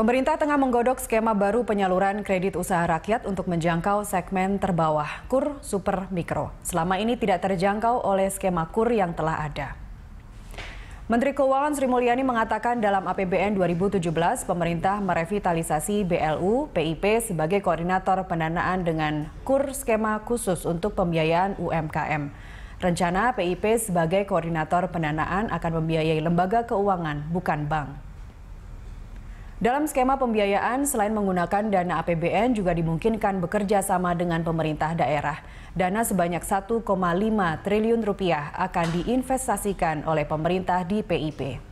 Pemerintah tengah menggodok skema baru penyaluran kredit usaha rakyat untuk menjangkau segmen terbawah, KUR Super Mikro. Selama ini tidak terjangkau oleh skema KUR yang telah ada. Menteri Keuangan Sri Mulyani mengatakan dalam APBN 2017 pemerintah merevitalisasi BLU PIP sebagai koordinator pendanaan dengan KUR skema khusus untuk pembiayaan UMKM. Rencana PIP sebagai koordinator pendanaan akan membiayai lembaga keuangan bukan bank. Dalam skema pembiayaan, selain menggunakan dana APBN juga dimungkinkan bekerja sama dengan pemerintah daerah. Dana sebanyak 1,5 triliun rupiah akan diinvestasikan oleh pemerintah di PIP.